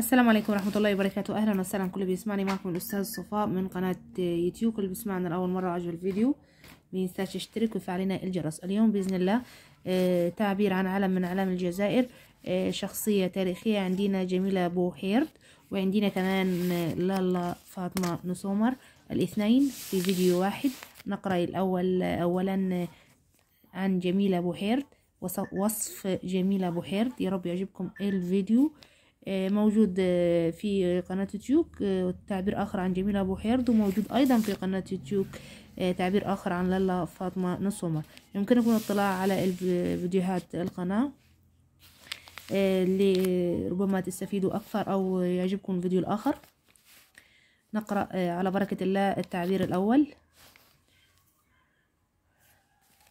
السلام عليكم ورحمة الله وبركاته أهلا وسهلا كل بيسمعني معكم الأستاذ صفاء من قناة يوتيوب كل بيسمعنا لأول مرة عجب الفيديو مينساش يشترك ويفعل الجرس اليوم بإذن الله آه، تعبير عن علم من أعلام الجزائر آه، شخصية تاريخية عندنا جميلة بوحيرد وعندنا كمان آه، لالا فاطمة نسومر الاثنين في فيديو واحد نقرأ الأول أولا عن جميلة بوحيرد وصف جميلة بوحيرد يا رب يعجبكم الفيديو آه، موجود آه، في قناة يوتيوب آه، تعبير آخر عن جميلة أبو حيرد وموجود أيضا في قناة يوتيوب تعبير آخر عن لالا فاطمة نصومة يمكنكم الاطلاع على فيديوهات القناة ربما تستفيدوا أكثر أو يعجبكم الفيديو الآخر نقرأ على بركة الله التعبير الأول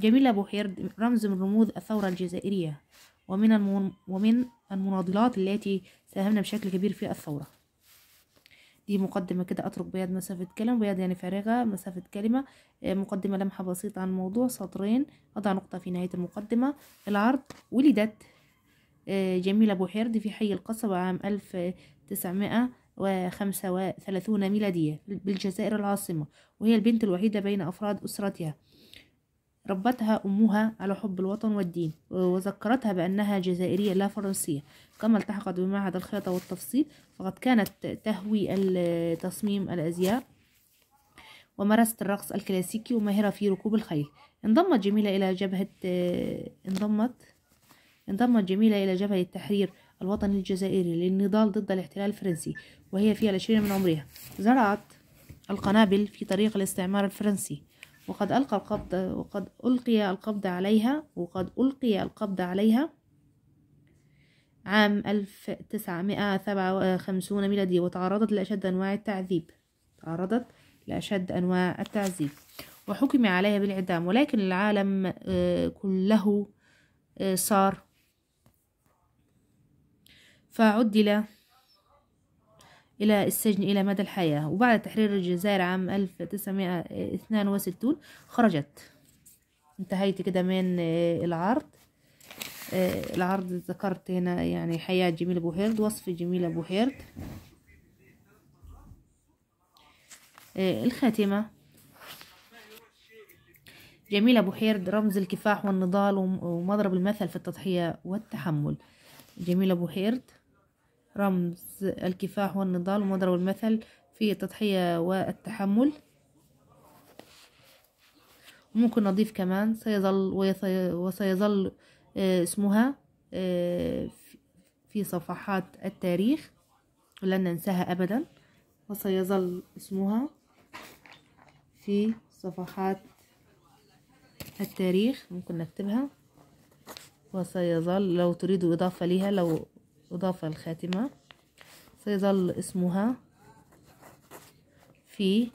جميلة أبو حيرد رمز من رموز الثورة الجزائرية ومن, ومن المناضلات التي ساهمنا بشكل كبير في الثورة دي مقدمة كده أترك بيد مسافة كلمة بيد يعني فارغة مسافة كلمة آه، مقدمة لمحة بسيطة عن الموضوع سطرين أضع نقطة في نهاية المقدمة العرض ولدت آه، جميلة بوحير دي في حي القصبة عام ألف تسعمائة وخمسة وثلاثون ميلادية بالجزائر العاصمة وهي البنت الوحيدة بين أفراد أسرتها ربتها أمها على حب الوطن والدين وذكرتها بأنها جزائرية لا فرنسية كما التحقت بمعهد الخياطة والتفصيل فقد كانت تهوي تصميم الأزياء ومارست الرقص الكلاسيكي وماهرة في ركوب الخيل انضمت جميلة إلى جبهة انضمت انضمت جميلة إلى جبهة التحرير الوطني الجزائري للنضال ضد الاحتلال الفرنسي وهي في العشرين من عمرها زرعت القنابل في طريق الاستعمار الفرنسي وقد ألقى القبض وقد ألقي القبض عليها وقد ألقي القبض عليها عام وخمسون ميلادي وتعرضت لأشد أنواع التعذيب تعرضت لأشد أنواع التعذيب وحكم عليها بالإعدام ولكن العالم آه، كله آه، صار فعدل إلى السجن إلى مدى الحياة وبعد تحرير الجزائر عام 1962 خرجت انتهيت كده من آه، العرض آه، العرض ذكرت هنا يعني حياة جميلة أبو هيرد وصف جميلة أبو هيرد آه، الخاتمة جميلة أبو هيرد رمز الكفاح والنضال ومضرب المثل في التضحية والتحمل جميلة أبو هيرد رمز الكفاح والنضال ومضرب المثل في التضحية والتحمل ممكن نضيف كمان سيظل وسيظل آه، اسمها آه، في صفحات التاريخ ولن ننساها أبدا وسيظل اسمها في صفحات التاريخ ممكن نكتبها وسيظل لو تريد إضافة لها لو اضافه الخاتمة سيظل اسمها في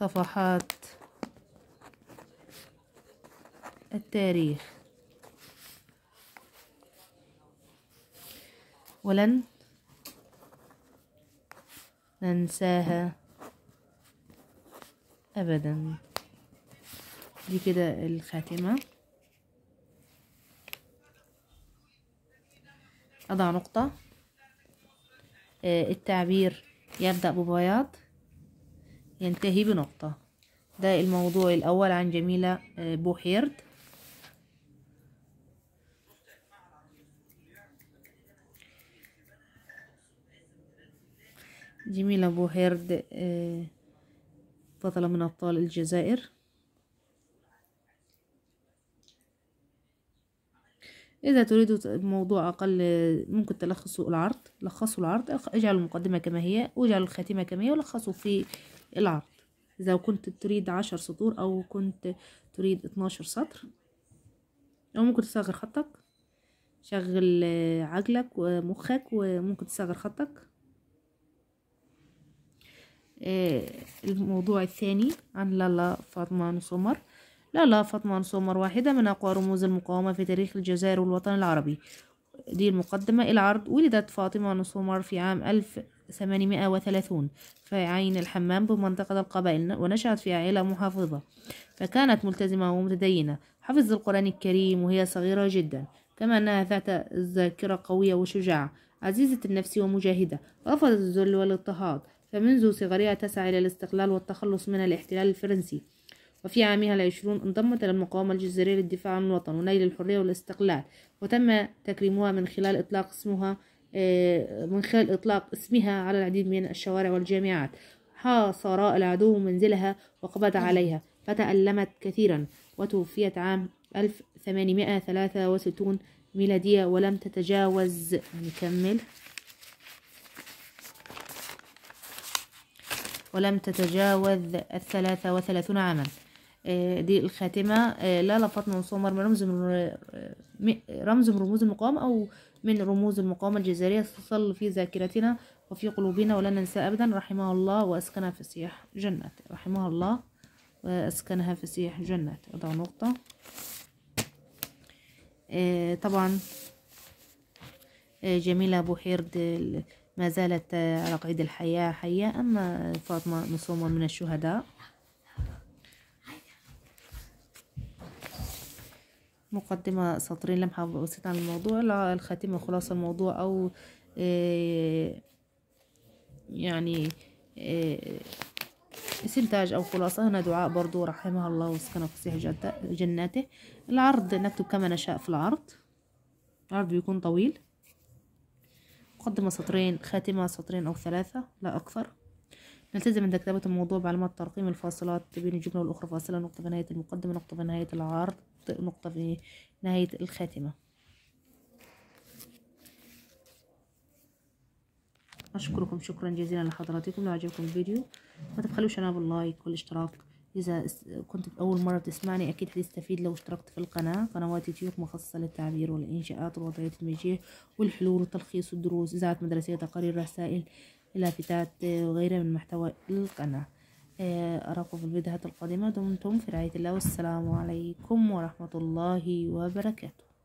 صفحات التاريخ ولن ننساها أبدا دي كده الخاتمة أضع نقطة آه، التعبير يبدأ ببياض ينتهي بنقطة ده الموضوع الأول عن جميلة آه، بوحيرد جميلة بوحيرد بطلة آه، من أبطال الجزائر إذا تريد موضوع أقل ممكن تلخصوا العرض لخصوا العرض اجعلوا المقدمة كما هي واجعلوا الخاتمة كما هي ولخصوا في العرض إذا كنت تريد عشر سطور أو كنت تريد اتناشر سطر أو ممكن تصغر خطك شغل آه، عجلك ومخك وممكن تصغر خطك آه، الموضوع الثاني عن لالا فاطمة نصمر لا فاطمة سمر واحدة من أقوى رموز المقاومة في تاريخ الجزائر والوطن العربي دي المقدمة العرض ولدت فاطمة سمر في عام ألف ثمانمائة وثلاثون في عين الحمام بمنطقة القبائل ونشأت في عائلة محافظة فكانت ملتزمة ومتدينة حفظت القرآن الكريم وهي صغيرة جدا كما أنها ذات ذاكرة قوية وشجاعة عزيزة النفس ومجاهدة رفضت الذل والاضطهاد فمنذ صغرها تسعى إلى الاستقلال والتخلص من الاحتلال الفرنسي وفي عامها العشرون انضمت إلى المقاومة الجزائرية للدفاع عن الوطن ونيل الحرية والاستقلال وتم تكريمها من خلال إطلاق اسمها آه، من خلال إطلاق اسمها على العديد من الشوارع والجامعات حاصر العدو منزلها وقبض عليها فتألمت كثيرا وتوفيت عام 1863 ميلادية ولم تتجاوز نكمل ولم تتجاوز الثلاثة وثلاثون عاما آه، دي الخاتمة آه، لا لفت من سمر من رمز من رمز من رموز المقام أو من رموز المقاومة الجزائرية تصل في ذاكرتنا وفي قلوبنا ولا ننسى أبدا رحمه الله وأسكنها في سياح جنات رحمه الله وأسكنها في سياح جنات أضع نقطة آه، طبعا جميلة بوحيرد ما زالت على قيد الحياة حية أما فاطمة مصومة من الشهداء مقدمة سطرين لمحة بسيطة عن الموضوع الخاتمة خلاصة الموضوع أو آه، يعني استنتاج آه، أو خلاصة هنا دعاء برضو رحمها الله وسكنه فسيح جناته العرض نكتب كما نشاء في العرض العرض بيكون طويل مقدمة سطرين خاتمة سطرين أو ثلاثة لا أكثر نلتزم عند كتابة الموضوع بعلامات ترقيم الفاصلات بين الجملة والأخرى فاصلة نقطة في نهاية المقدمة نقطة في نهاية العرض نحط نقطة في نهاية الخاتمة أشكركم شكرا جزيلا لحضراتكم لو عجبكم الفيديو ما تبخلوش أنا اللايك والاشتراك إذا كنت أول مرة تسمعني أكيد هتستفيد لو اشتركت في القناة قنوات يوتيوب مخصصة للتعبير والإنشاءات ووضعية المجيه والحلول وتلخيص الدروس إذاعات مدرسية تقارير رسائل لافتات وغيرها من محتوى القناة آه، أراكم في الفيديوهات القادمة دمتم في رعاية الله والسلام عليكم ورحمة الله وبركاته